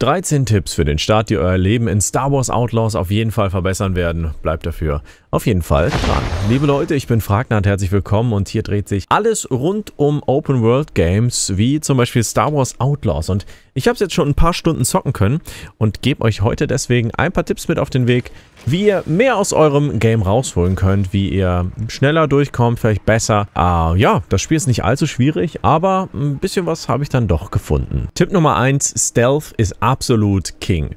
13 Tipps für den Start, die euer Leben in Star Wars Outlaws auf jeden Fall verbessern werden. Bleibt dafür auf jeden Fall dran. Liebe Leute, ich bin Fragnat, herzlich willkommen und hier dreht sich alles rund um Open World Games, wie zum Beispiel Star Wars Outlaws. Und ich habe es jetzt schon ein paar Stunden zocken können und gebe euch heute deswegen ein paar Tipps mit auf den Weg, wie ihr mehr aus eurem Game rausholen könnt, wie ihr schneller durchkommt, vielleicht besser. Äh, ja, das Spiel ist nicht allzu schwierig, aber ein bisschen was habe ich dann doch gefunden. Tipp Nummer 1, Stealth ist absolut King.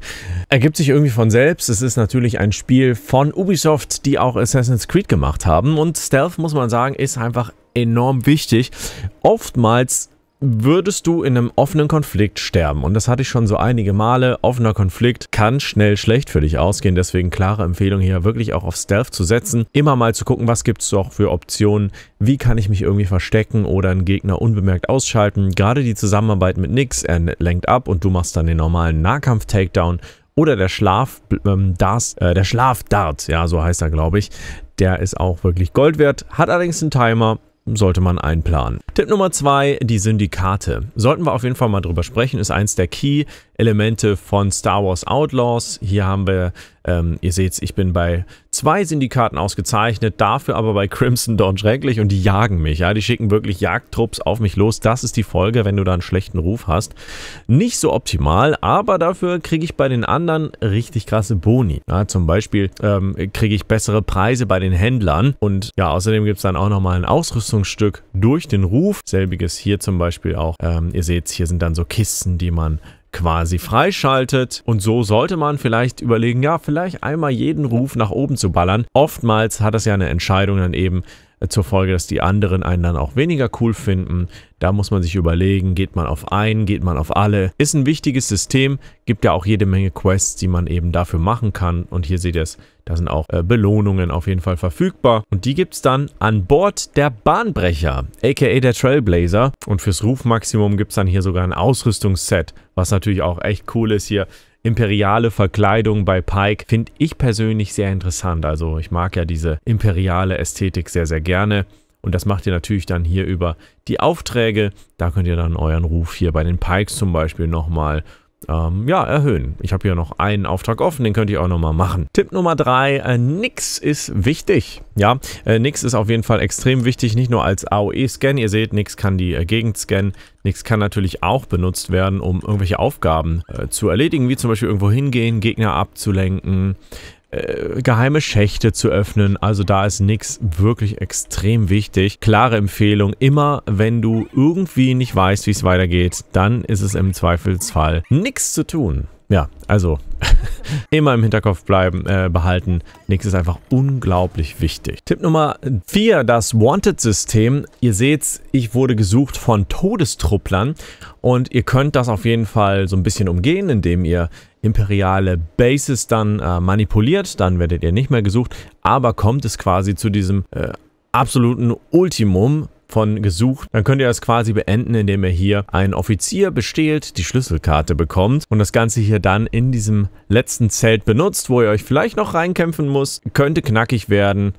Ergibt sich irgendwie von selbst, es ist natürlich ein Spiel von Ubisoft, die auch Assassin's Creed gemacht haben und Stealth, muss man sagen, ist einfach enorm wichtig. Oftmals würdest du in einem offenen Konflikt sterben. Und das hatte ich schon so einige Male. Offener Konflikt kann schnell schlecht für dich ausgehen. Deswegen klare Empfehlung hier wirklich auch auf Stealth zu setzen. Immer mal zu gucken, was gibt es doch für Optionen. Wie kann ich mich irgendwie verstecken oder einen Gegner unbemerkt ausschalten. Gerade die Zusammenarbeit mit Nix, er lenkt ab und du machst dann den normalen Nahkampf-Takedown. Oder der Schlaf, ähm, das, äh, der Schlafdart, ja, so heißt er, glaube ich. Der ist auch wirklich Gold wert, hat allerdings einen Timer sollte man einplanen. Tipp Nummer zwei, die Syndikate. Sollten wir auf jeden Fall mal drüber sprechen, ist eins der Key-Elemente von Star Wars Outlaws. Hier haben wir, ähm, ihr seht, es, ich bin bei zwei Syndikaten ausgezeichnet, dafür aber bei Crimson Dawn schrecklich und die jagen mich. Ja, die schicken wirklich Jagdtrupps auf mich los. Das ist die Folge, wenn du da einen schlechten Ruf hast. Nicht so optimal, aber dafür kriege ich bei den anderen richtig krasse Boni. Ja, zum Beispiel ähm, kriege ich bessere Preise bei den Händlern und ja, außerdem gibt es dann auch nochmal ein Ausrüstungsstück durch den Ruf. Selbiges hier zum Beispiel auch. Ähm, ihr seht, hier sind dann so Kisten, die man quasi freischaltet. Und so sollte man vielleicht überlegen, ja, vielleicht einmal jeden Ruf nach oben zu ballern. Oftmals hat das ja eine Entscheidung dann eben zur Folge, dass die anderen einen dann auch weniger cool finden. Da muss man sich überlegen, geht man auf einen, geht man auf alle. Ist ein wichtiges System, gibt ja auch jede Menge Quests, die man eben dafür machen kann. Und hier seht ihr es, da sind auch äh, Belohnungen auf jeden Fall verfügbar. Und die gibt es dann an Bord der Bahnbrecher, aka der Trailblazer. Und fürs Rufmaximum gibt es dann hier sogar ein Ausrüstungsset, was natürlich auch echt cool ist hier imperiale Verkleidung bei Pike finde ich persönlich sehr interessant. Also ich mag ja diese imperiale Ästhetik sehr, sehr gerne. Und das macht ihr natürlich dann hier über die Aufträge. Da könnt ihr dann euren Ruf hier bei den Pikes zum Beispiel nochmal ähm, ja, erhöhen. Ich habe hier noch einen Auftrag offen, den könnt ihr auch nochmal machen. Tipp Nummer drei: äh, nix ist wichtig. Ja, äh, nix ist auf jeden Fall extrem wichtig, nicht nur als AOE-Scan. Ihr seht, nix kann die äh, Gegend scannen. Nix kann natürlich auch benutzt werden, um irgendwelche Aufgaben äh, zu erledigen, wie zum Beispiel irgendwo hingehen, Gegner abzulenken, äh, geheime Schächte zu öffnen. Also da ist nichts wirklich extrem wichtig. Klare Empfehlung, immer wenn du irgendwie nicht weißt, wie es weitergeht, dann ist es im Zweifelsfall nichts zu tun. Ja, also immer im Hinterkopf bleiben, äh, behalten. Nix ist einfach unglaublich wichtig. Tipp Nummer 4, das Wanted-System. Ihr seht's, ich wurde gesucht von Todestrupplern und ihr könnt das auf jeden Fall so ein bisschen umgehen, indem ihr imperiale Bases dann äh, manipuliert, dann werdet ihr nicht mehr gesucht, aber kommt es quasi zu diesem äh, absoluten Ultimum von gesucht, dann könnt ihr das quasi beenden, indem ihr hier einen Offizier bestehlt, die Schlüsselkarte bekommt und das Ganze hier dann in diesem letzten Zelt benutzt, wo ihr euch vielleicht noch reinkämpfen muss, könnte knackig werden.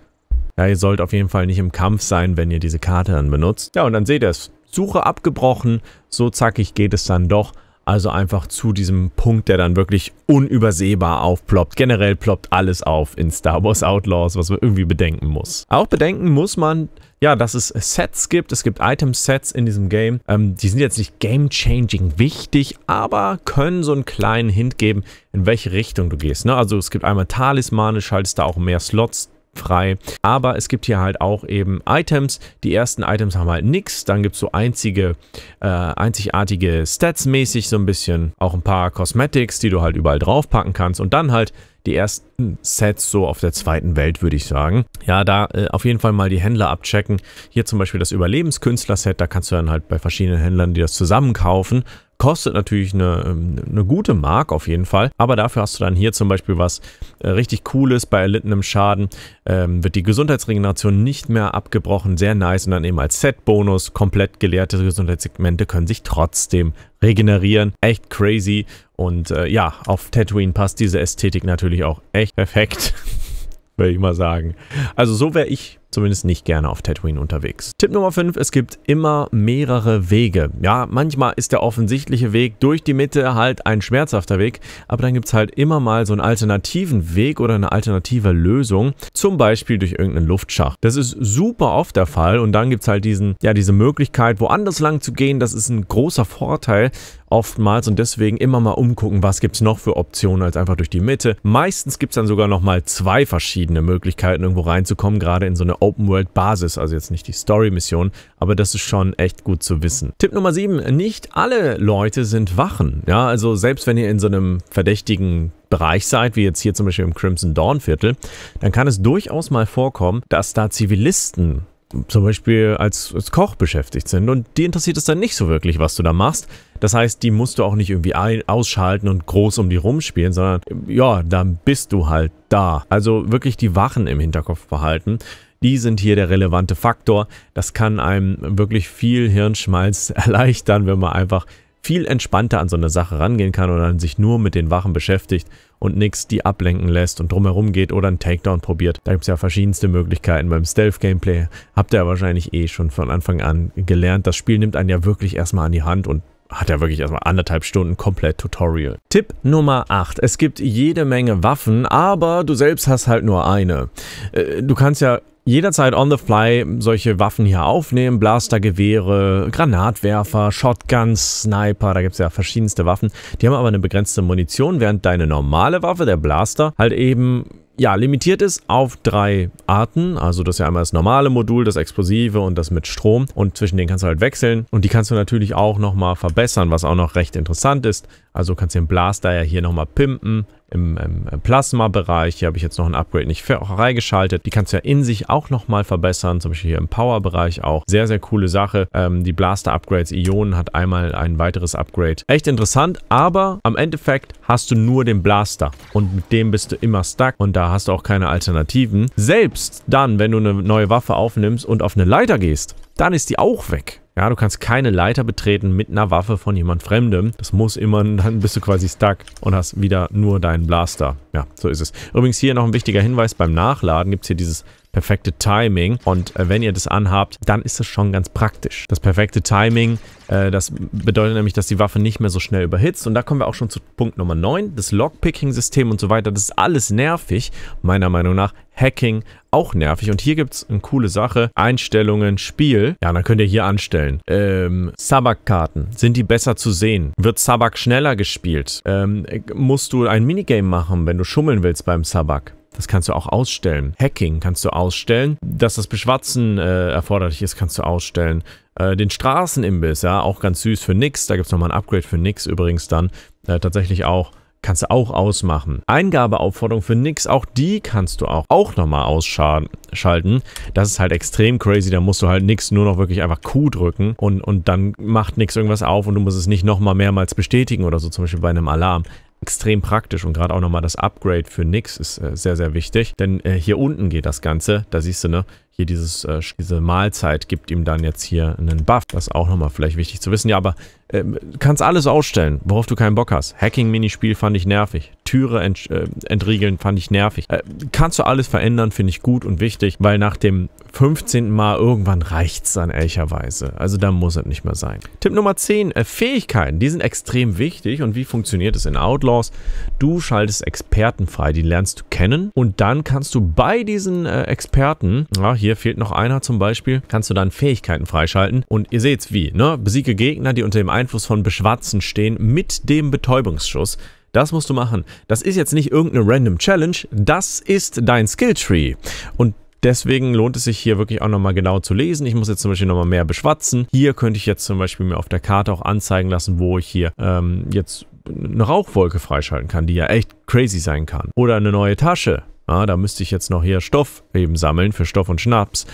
Ja, ihr sollt auf jeden Fall nicht im Kampf sein, wenn ihr diese Karte dann benutzt. Ja, und dann seht ihr es. Suche abgebrochen, so zackig geht es dann doch also einfach zu diesem Punkt, der dann wirklich unübersehbar aufploppt. Generell ploppt alles auf in Star Wars Outlaws, was man irgendwie bedenken muss. Auch bedenken muss man, ja, dass es Sets gibt. Es gibt Item-Sets in diesem Game. Ähm, die sind jetzt nicht game-changing wichtig, aber können so einen kleinen Hint geben, in welche Richtung du gehst. Ne? Also es gibt einmal Talismane, schaltest da auch mehr Slots frei. Aber es gibt hier halt auch eben Items. Die ersten Items haben halt nichts. Dann gibt es so einzige, äh, einzigartige Stats mäßig so ein bisschen. Auch ein paar Cosmetics, die du halt überall draufpacken kannst. Und dann halt die ersten Sets so auf der zweiten Welt, würde ich sagen. Ja, da äh, auf jeden Fall mal die Händler abchecken. Hier zum Beispiel das Überlebenskünstler-Set, da kannst du dann halt bei verschiedenen Händlern die das zusammen kaufen, Kostet natürlich eine, ähm, eine gute Mark auf jeden Fall, aber dafür hast du dann hier zum Beispiel was äh, richtig Cooles. Bei erlittenem Schaden ähm, wird die Gesundheitsregeneration nicht mehr abgebrochen, sehr nice. Und dann eben als Set-Bonus komplett geleerte Gesundheitssegmente können sich trotzdem regenerieren. Echt crazy. Und äh, ja, auf Tatooine passt diese Ästhetik natürlich auch echt perfekt. Würde ich mal sagen. Also so wäre ich zumindest nicht gerne auf Tatooine unterwegs. Tipp Nummer 5, es gibt immer mehrere Wege. Ja, manchmal ist der offensichtliche Weg durch die Mitte halt ein schmerzhafter Weg, aber dann gibt es halt immer mal so einen alternativen Weg oder eine alternative Lösung, zum Beispiel durch irgendeinen Luftschacht. Das ist super oft der Fall und dann gibt es halt diesen, ja, diese Möglichkeit, woanders lang zu gehen, das ist ein großer Vorteil oftmals und deswegen immer mal umgucken, was gibt es noch für Optionen als einfach durch die Mitte. Meistens gibt es dann sogar noch mal zwei verschiedene Möglichkeiten, irgendwo reinzukommen, gerade in so eine Open-World-Basis, also jetzt nicht die Story-Mission, aber das ist schon echt gut zu wissen. Tipp Nummer 7, nicht alle Leute sind Wachen. Ja, also selbst wenn ihr in so einem verdächtigen Bereich seid, wie jetzt hier zum Beispiel im Crimson Dawn Viertel, dann kann es durchaus mal vorkommen, dass da Zivilisten zum Beispiel als, als, Koch beschäftigt sind und die interessiert es dann nicht so wirklich, was du da machst. Das heißt, die musst du auch nicht irgendwie ein, ausschalten und groß um die rumspielen, sondern ja, dann bist du halt da. Also wirklich die Wachen im Hinterkopf behalten die sind hier der relevante Faktor. Das kann einem wirklich viel Hirnschmalz erleichtern, wenn man einfach viel entspannter an so eine Sache rangehen kann oder sich nur mit den Wachen beschäftigt und nichts die ablenken lässt und drumherum geht oder einen Takedown probiert. Da gibt es ja verschiedenste Möglichkeiten beim Stealth-Gameplay. Habt ihr wahrscheinlich eh schon von Anfang an gelernt. Das Spiel nimmt einen ja wirklich erstmal an die Hand und hat er wirklich erstmal anderthalb Stunden komplett Tutorial. Tipp Nummer 8. Es gibt jede Menge Waffen, aber du selbst hast halt nur eine. Äh, du kannst ja jederzeit on the fly solche Waffen hier aufnehmen. Blastergewehre, Granatwerfer, Shotguns, Sniper, da gibt es ja verschiedenste Waffen. Die haben aber eine begrenzte Munition, während deine normale Waffe, der Blaster, halt eben ja, limitiert ist auf drei Arten. Also das ist ja einmal das normale Modul, das explosive und das mit Strom. Und zwischen denen kannst du halt wechseln. Und die kannst du natürlich auch nochmal verbessern, was auch noch recht interessant ist. Also kannst du den Blaster ja hier nochmal pimpen, im, im äh, Plasma-Bereich. Hier habe ich jetzt noch ein Upgrade nicht freigeschaltet. Die kannst du ja in sich auch nochmal verbessern, zum Beispiel hier im Power-Bereich auch. Sehr, sehr coole Sache. Ähm, die Blaster-Upgrades Ionen hat einmal ein weiteres Upgrade. Echt interessant, aber am Endeffekt hast du nur den Blaster und mit dem bist du immer stuck und da hast du auch keine Alternativen. Selbst dann, wenn du eine neue Waffe aufnimmst und auf eine Leiter gehst, dann ist die auch weg. Ja, du kannst keine Leiter betreten mit einer Waffe von jemand Fremdem. Das muss immer, dann bist du quasi stuck und hast wieder nur deinen Blaster. Ja, so ist es. Übrigens hier noch ein wichtiger Hinweis, beim Nachladen gibt es hier dieses perfekte Timing. Und äh, wenn ihr das anhabt, dann ist das schon ganz praktisch. Das perfekte Timing, äh, das bedeutet nämlich, dass die Waffe nicht mehr so schnell überhitzt. Und da kommen wir auch schon zu Punkt Nummer 9. Das Lockpicking-System und so weiter, das ist alles nervig. Meiner Meinung nach Hacking auch nervig. Und hier gibt es eine coole Sache. Einstellungen, Spiel. Ja, dann könnt ihr hier anstellen. Ähm, Sabak-Karten. Sind die besser zu sehen? Wird Sabak schneller gespielt? Ähm, musst du ein Minigame machen, wenn du schummeln willst beim Sabak? Das kannst du auch ausstellen. Hacking kannst du ausstellen. Dass das Beschwatzen äh, erforderlich ist, kannst du ausstellen. Äh, den Straßenimbiss, ja, auch ganz süß für nix. Da gibt es nochmal ein Upgrade für nix übrigens dann. Äh, tatsächlich auch. Kannst du auch ausmachen. Eingabeaufforderung für nix, auch die kannst du auch, auch nochmal ausschalten. Das ist halt extrem crazy. Da musst du halt nix nur noch wirklich einfach Q drücken und, und dann macht nix irgendwas auf und du musst es nicht nochmal mehrmals bestätigen oder so, zum Beispiel bei einem Alarm extrem praktisch und gerade auch nochmal das Upgrade für Nix ist äh, sehr, sehr wichtig. Denn äh, hier unten geht das Ganze, da siehst du, ne, hier dieses, äh, diese Mahlzeit gibt ihm dann jetzt hier einen Buff. Das ist auch nochmal vielleicht wichtig zu wissen. Ja, aber äh, kannst alles ausstellen, worauf du keinen Bock hast. Hacking-Minispiel fand ich nervig. Türe ent, äh, entriegeln fand ich nervig. Äh, kannst du alles verändern, finde ich gut und wichtig, weil nach dem 15. Mal irgendwann reicht es dann ehrlicherweise. Also da muss es nicht mehr sein. Tipp Nummer 10, äh, Fähigkeiten. Die sind extrem wichtig und wie funktioniert es in Outlaws? Du schaltest Experten frei, die lernst du kennen und dann kannst du bei diesen äh, Experten, ja, hier fehlt noch einer zum Beispiel, kannst du dann Fähigkeiten freischalten und ihr seht es wie, ne? Besiege Gegner, die unter dem einen Einfluss von Beschwatzen stehen mit dem Betäubungsschuss. Das musst du machen. Das ist jetzt nicht irgendeine random Challenge, das ist dein Skilltree. Und Deswegen lohnt es sich hier wirklich auch nochmal genau zu lesen. Ich muss jetzt zum Beispiel nochmal mehr beschwatzen. Hier könnte ich jetzt zum Beispiel mir auf der Karte auch anzeigen lassen, wo ich hier ähm, jetzt eine Rauchwolke freischalten kann, die ja echt crazy sein kann. Oder eine neue Tasche. Ja, da müsste ich jetzt noch hier Stoff eben sammeln für Stoff und Schnaps.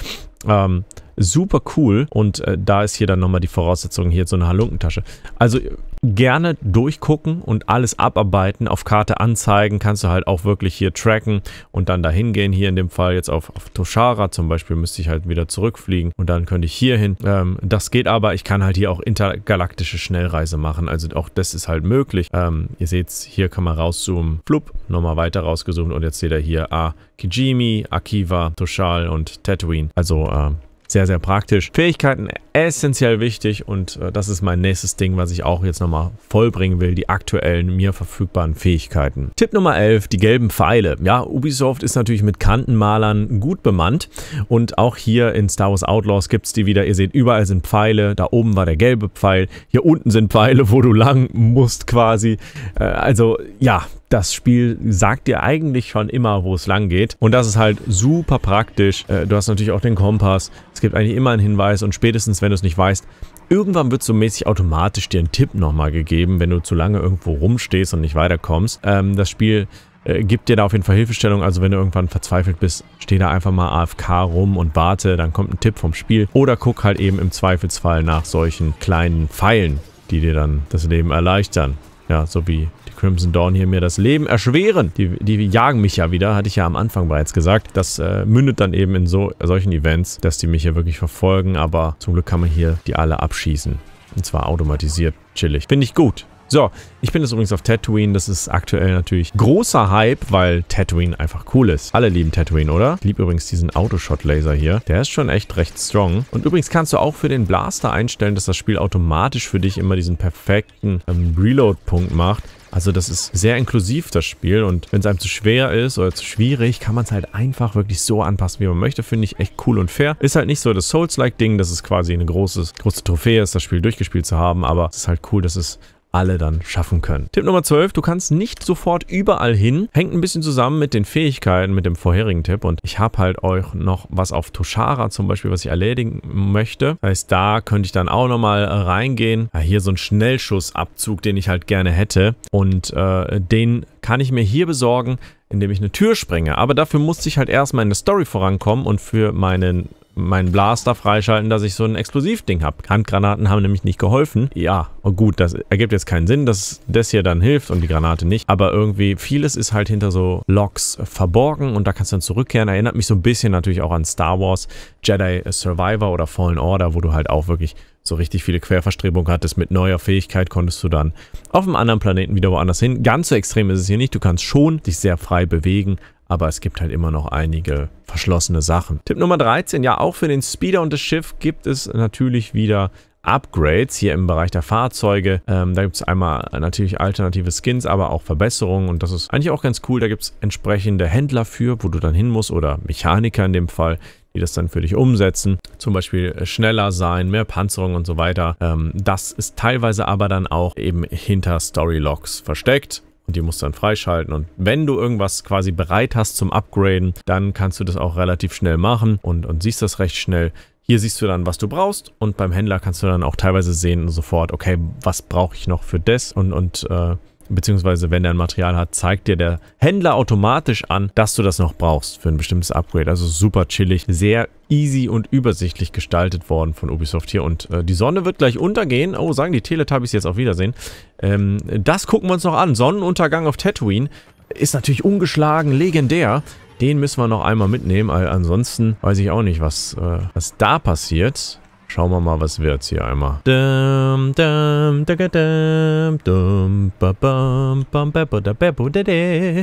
Ähm, super cool. Und äh, da ist hier dann nochmal die Voraussetzung, hier so eine Halunkentasche. Also gerne durchgucken und alles abarbeiten, auf Karte anzeigen, kannst du halt auch wirklich hier tracken und dann dahin gehen. Hier in dem Fall jetzt auf, auf Toshara zum Beispiel müsste ich halt wieder zurückfliegen und dann könnte ich hier hin. Ähm, das geht aber, ich kann halt hier auch intergalaktische Schnellreise machen, also auch das ist halt möglich. Ähm, ihr seht hier kann man rauszoomen, flupp, nochmal weiter rausgezoomt und jetzt seht ihr hier, ah, Kijimi, Akiva, Toshal und Tatooine. Also äh, sehr, sehr praktisch. Fähigkeiten essentiell wichtig und äh, das ist mein nächstes Ding, was ich auch jetzt nochmal vollbringen will, die aktuellen mir verfügbaren Fähigkeiten. Tipp Nummer 11, die gelben Pfeile. Ja, Ubisoft ist natürlich mit Kantenmalern gut bemannt und auch hier in Star Wars Outlaws gibt es die wieder. Ihr seht, überall sind Pfeile, da oben war der gelbe Pfeil, hier unten sind Pfeile, wo du lang musst quasi. Äh, also ja, das Spiel sagt dir eigentlich schon immer, wo es lang geht. Und das ist halt super praktisch. Äh, du hast natürlich auch den Kompass. Es gibt eigentlich immer einen Hinweis und spätestens, wenn du es nicht weißt, irgendwann wird so mäßig automatisch dir ein Tipp nochmal gegeben, wenn du zu lange irgendwo rumstehst und nicht weiterkommst. Ähm, das Spiel äh, gibt dir da auf jeden Fall Hilfestellung. Also wenn du irgendwann verzweifelt bist, steh da einfach mal AFK rum und warte, dann kommt ein Tipp vom Spiel. Oder guck halt eben im Zweifelsfall nach solchen kleinen Pfeilen, die dir dann das Leben erleichtern. Ja, so wie Crimson Dawn hier mir das Leben erschweren. Die, die jagen mich ja wieder, hatte ich ja am Anfang bereits gesagt. Das äh, mündet dann eben in so, solchen Events, dass die mich hier wirklich verfolgen, aber zum Glück kann man hier die alle abschießen. Und zwar automatisiert, chillig. Finde ich gut. So, ich bin jetzt übrigens auf Tatooine. Das ist aktuell natürlich großer Hype, weil Tatooine einfach cool ist. Alle lieben Tatooine, oder? Ich liebe übrigens diesen Autoshot-Laser hier. Der ist schon echt recht strong. Und übrigens kannst du auch für den Blaster einstellen, dass das Spiel automatisch für dich immer diesen perfekten ähm, Reload-Punkt macht. Also das ist sehr inklusiv, das Spiel. Und wenn es einem zu schwer ist oder zu schwierig, kann man es halt einfach wirklich so anpassen, wie man möchte. Finde ich echt cool und fair. Ist halt nicht so das Souls-like-Ding, dass es quasi eine große, große Trophäe ist, das Spiel durchgespielt zu haben. Aber es ist halt cool, dass es alle dann schaffen können. Tipp Nummer 12, du kannst nicht sofort überall hin. Hängt ein bisschen zusammen mit den Fähigkeiten, mit dem vorherigen Tipp. Und ich habe halt euch noch was auf Tushara zum Beispiel, was ich erledigen möchte. Das heißt, da könnte ich dann auch nochmal äh, reingehen. Ja, hier so ein Schnellschussabzug, den ich halt gerne hätte. Und äh, den kann ich mir hier besorgen indem ich eine Tür sprenge. Aber dafür musste ich halt erstmal in der Story vorankommen und für meinen meinen Blaster freischalten, dass ich so ein Explosivding habe. Handgranaten haben nämlich nicht geholfen. Ja, oh gut, das ergibt jetzt keinen Sinn, dass das hier dann hilft und die Granate nicht. Aber irgendwie vieles ist halt hinter so Logs verborgen und da kannst du dann zurückkehren. Erinnert mich so ein bisschen natürlich auch an Star Wars Jedi Survivor oder Fallen Order, wo du halt auch wirklich so richtig viele Querverstrebungen hattest. Mit neuer Fähigkeit konntest du dann auf einem anderen Planeten wieder woanders hin. Ganz so extrem ist es hier nicht. Du kannst schon dich sehr frei bewegen, aber es gibt halt immer noch einige verschlossene Sachen. Tipp Nummer 13, ja auch für den Speeder und das Schiff gibt es natürlich wieder Upgrades hier im Bereich der Fahrzeuge. Ähm, da gibt es einmal natürlich alternative Skins, aber auch Verbesserungen und das ist eigentlich auch ganz cool. Da gibt es entsprechende Händler für, wo du dann hin musst oder Mechaniker in dem Fall, die das dann für dich umsetzen. Zum Beispiel äh, schneller sein, mehr Panzerung und so weiter. Ähm, das ist teilweise aber dann auch eben hinter Storylocks versteckt. Und die musst du dann freischalten. Und wenn du irgendwas quasi bereit hast zum Upgraden, dann kannst du das auch relativ schnell machen und, und siehst das recht schnell. Hier siehst du dann, was du brauchst und beim Händler kannst du dann auch teilweise sehen sofort, okay, was brauche ich noch für das und, und äh, beziehungsweise wenn er ein Material hat, zeigt dir der Händler automatisch an, dass du das noch brauchst für ein bestimmtes Upgrade. Also super chillig, sehr easy und übersichtlich gestaltet worden von Ubisoft hier. Und äh, die Sonne wird gleich untergehen. Oh, sagen die Teletubbies jetzt auf Wiedersehen. Ähm, das gucken wir uns noch an. Sonnenuntergang auf Tatooine ist natürlich ungeschlagen, legendär. Den müssen wir noch einmal mitnehmen. Ansonsten weiß ich auch nicht, was, äh, was da passiert. Schauen wir mal, was wird hier einmal.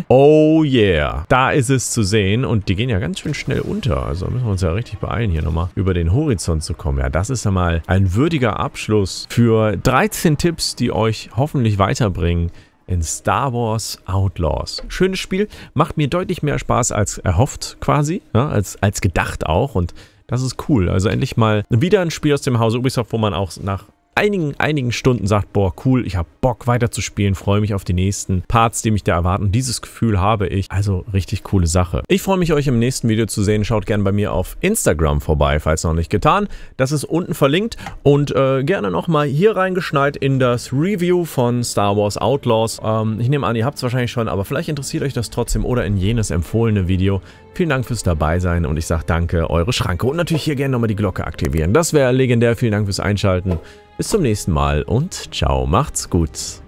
Oh yeah. Da ist es zu sehen. Und die gehen ja ganz schön schnell unter. Also müssen wir uns ja richtig beeilen, hier nochmal über den Horizont zu kommen. Ja, das ist ja mal ein würdiger Abschluss für 13 Tipps, die euch hoffentlich weiterbringen in Star Wars Outlaws. Schönes Spiel, macht mir deutlich mehr Spaß als erhofft quasi, ja, als, als gedacht auch und das ist cool. Also endlich mal wieder ein Spiel aus dem Hause Ubisoft, wo man auch nach einigen, einigen Stunden sagt, boah, cool, ich habe Bock weiterzuspielen, freue mich auf die nächsten Parts, die mich da erwarten. Dieses Gefühl habe ich. Also richtig coole Sache. Ich freue mich, euch im nächsten Video zu sehen. Schaut gerne bei mir auf Instagram vorbei, falls noch nicht getan. Das ist unten verlinkt und äh, gerne nochmal hier reingeschneit in das Review von Star Wars Outlaws. Ähm, ich nehme an, ihr habt es wahrscheinlich schon, aber vielleicht interessiert euch das trotzdem oder in jenes empfohlene Video. Vielen Dank fürs dabei sein und ich sage danke, eure Schranke. Und natürlich hier gerne nochmal die Glocke aktivieren. Das wäre legendär. Vielen Dank fürs Einschalten. Bis zum nächsten Mal und ciao, macht's gut.